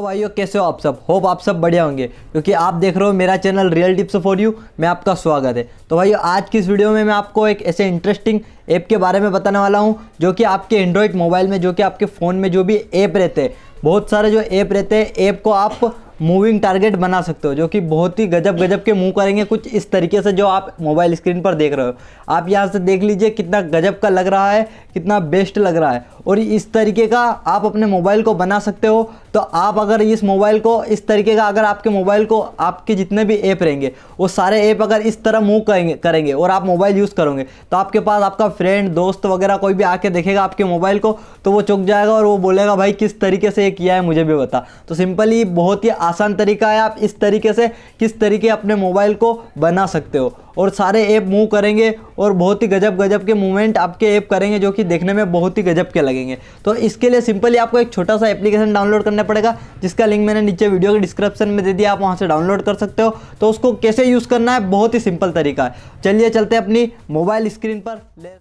तो भाइयों कैसे हो आप सब होप आप सब बढ़िया होंगे क्योंकि आप देख रहे हो मेरा channel real tips for you मैं आपका स्वागत है तो भाइयों आज की इस वीडियो में मैं आपको एक ऐसे इंटरेस्टिंग ऐप के बारे में बताने वाला हूँ जो कि आपके एंड्रॉयड मोबाइल में जो कि आपके फ़ोन में जो भी ऐप रहते हैं बहुत सारे जो ऐप रहते हैं ऐप को आप मूविंग टारगेट बना सकते हो जो कि बहुत ही गजब गजब के मूव करेंगे कुछ इस तरीके से जो आप मोबाइल स्क्रीन पर देख रहे हो आप यहाँ से देख लीजिए कितना गजब का लग रहा है कितना बेस्ट लग रहा है और इस तरीके का आप अपने मोबाइल को बना सकते हो तो आप अगर इस मोबाइल को इस तरीके का अगर आपके मोबाइल को आपके जितने भी ऐप रहेंगे वो सारे ऐप अगर इस तरह मूव करेंगे करेंगे और आप मोबाइल यूज़ करोगे तो आपके पास आपका फ्रेंड दोस्त वगैरह कोई भी आके देखेगा आपके मोबाइल को तो वो चुक जाएगा और वो बोलेगा भाई किस तरीके से ये किया है मुझे भी बता तो सिंपली बहुत ही आसान तरीका है आप इस तरीके से किस तरीके अपने मोबाइल को बना सकते हो और सारे ऐप मूव करेंगे और बहुत ही गजब गजब के मूवमेंट आपके ऐप करेंगे जो कि देखने में बहुत ही गजब के लगेंगे तो इसके लिए सिंपली आपको एक छोटा सा एप्लीकेशन डाउनलोड करना पड़ेगा जिसका लिंक मैंने नीचे वीडियो के डिस्क्रिप्शन में दे दिया आप वहाँ से डाउनलोड कर सकते हो तो उसको कैसे यूज़ करना है बहुत ही सिंपल तरीका है चलिए चलते अपनी मोबाइल स्क्रीन पर ले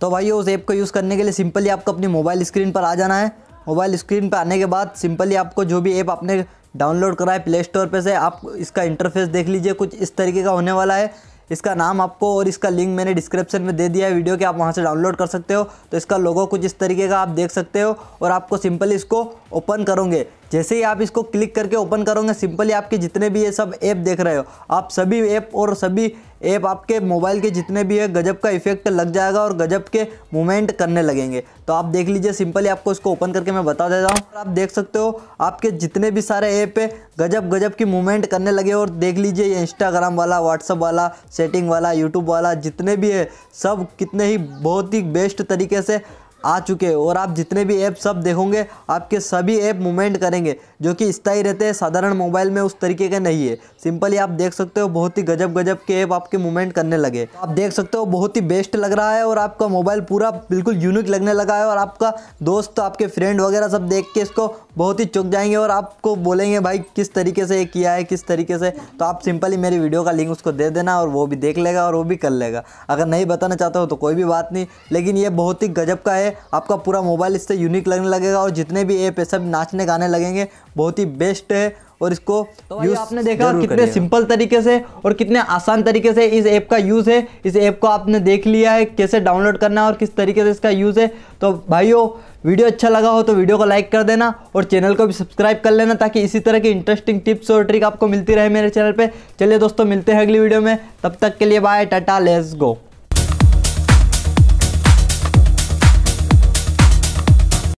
तो भाई उस ऐप को यूज़ करने के लिए सिंपली आपको अपनी मोबाइल स्क्रीन पर आ जाना है मोबाइल स्क्रीन पर आने के बाद सिंपली आपको जो भी ऐप आपने डाउनलोड करा है प्ले स्टोर पर से आप इसका इंटरफेस देख लीजिए कुछ इस तरीके का होने वाला है इसका नाम आपको और इसका लिंक मैंने डिस्क्रिप्शन में दे दिया है वीडियो के आप वहाँ से डाउनलोड कर सकते हो तो इसका लोगो कुछ इस तरीके का आप देख सकते हो और आपको सिंपली इसको ओपन करोगे जैसे ही आप इसको क्लिक करके ओपन करोगे सिंपली आपके जितने भी ये सब ऐप देख रहे हो आप सभी ऐप और सभी ऐप आपके मोबाइल के जितने भी है गजब का इफेक्ट लग जाएगा और गजब के मूवमेंट करने लगेंगे तो आप देख लीजिए सिंपली आपको इसको ओपन करके मैं बता देता हूँ आप देख सकते हो आपके जितने भी सारे ऐप है गजब गजब की मूवमेंट करने लगे और देख लीजिए ये इंस्टाग्राम वाला व्हाट्सअप वाला सेटिंग वाला यूट्यूब वाला जितने भी है सब कितने ही बहुत ही बेस्ट तरीके से आ चुके हैं और आप जितने भी ऐप सब देखोगे आपके सभी ऐप मूवमेंट करेंगे जो कि स्थायी रहते हैं साधारण मोबाइल में उस तरीके का नहीं है सिंपली आप देख सकते हो बहुत ही गजब गजब के ऐप आपके मूवमेंट करने लगे आप देख सकते हो बहुत ही बेस्ट लग रहा है और आपका मोबाइल पूरा बिल्कुल यूनिक लगने लगा है और आपका दोस्त आपके फ्रेंड वगैरह सब देख के इसको बहुत ही चुक जाएंगे और आपको बोलेंगे भाई किस तरीके से ये किया है किस तरीके से तो आप सिंपली मेरी वीडियो का लिंक उसको दे देना और वो भी देख लेगा और वो भी कर लेगा अगर नहीं बताना चाहते हो तो कोई भी बात नहीं लेकिन ये बहुत ही गजब का है आपका पूरा मोबाइल इससे यूनिक लगने लगेगा और जितने भी ऐप है सब नाचने गाने लगेंगे बहुत ही बेस्ट है और इसको तो यूज आपने देखा कितने सिंपल तरीके से और कितने आसान तरीके से इस ऐप का यूज़ है इस ऐप को आपने देख लिया है कैसे डाउनलोड करना है और किस तरीके से इसका यूज़ है तो भाइयों वीडियो अच्छा लगा हो तो वीडियो को लाइक कर देना और चैनल को भी सब्सक्राइब कर लेना ताकि इसी तरह की इंटरेस्टिंग टिप्स और ट्रिक आपको मिलती रहे मेरे चैनल पर चलिए दोस्तों मिलते हैं अगली वीडियो में तब तक के लिए बाय टाटा लेस गो